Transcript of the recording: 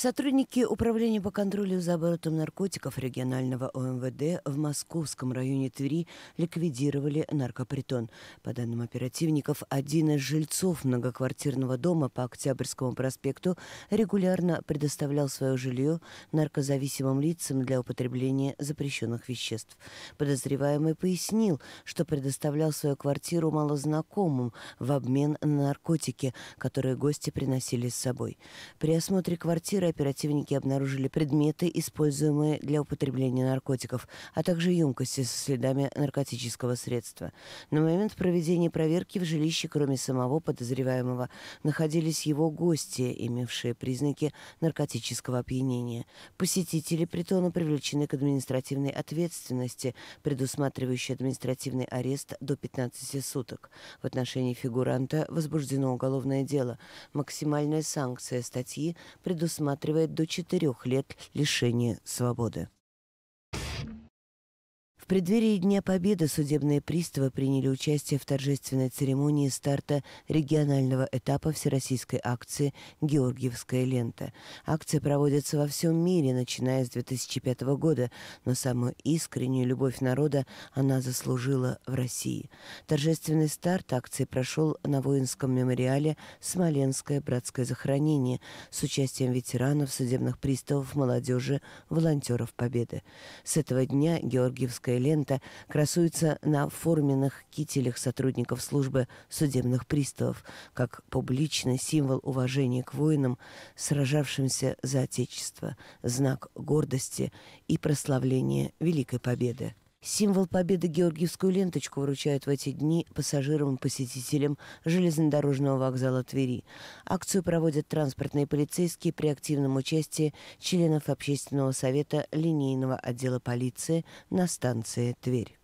Сотрудники Управления по контролю за оборотом наркотиков регионального ОМВД в Московском районе Твери ликвидировали наркопритон. По данным оперативников, один из жильцов многоквартирного дома по Октябрьскому проспекту регулярно предоставлял свое жилье наркозависимым лицам для употребления запрещенных веществ. Подозреваемый пояснил, что предоставлял свою квартиру малознакомым в обмен на наркотики, которые гости приносили с собой. При осмотре квартиры оперативники обнаружили предметы, используемые для употребления наркотиков, а также емкости со следами наркотического средства. На момент проведения проверки в жилище, кроме самого подозреваемого, находились его гости, имевшие признаки наркотического опьянения. Посетители притона привлечены к административной ответственности, предусматривающей административный арест до 15 суток. В отношении фигуранта возбуждено уголовное дело. Максимальная санкция статьи предусматривает предусматривает до четырех лет лишения свободы преддверии Дня Победы судебные приставы приняли участие в торжественной церемонии старта регионального этапа всероссийской акции «Георгиевская лента». Акция проводится во всем мире, начиная с 2005 года, но самую искреннюю любовь народа она заслужила в России. Торжественный старт акции прошел на воинском мемориале «Смоленское братское захоронение» с участием ветеранов, судебных приставов, молодежи, волонтеров Победы. С этого дня Георгиевская Белая лента красуется на форменных кителях сотрудников службы судебных приставов, как публичный символ уважения к воинам, сражавшимся за Отечество, знак гордости и прославления Великой Победы. Символ победы Георгиевскую ленточку вручают в эти дни пассажирам и посетителям железнодорожного вокзала Твери. Акцию проводят транспортные полицейские при активном участии членов общественного совета линейного отдела полиции на станции Тверь.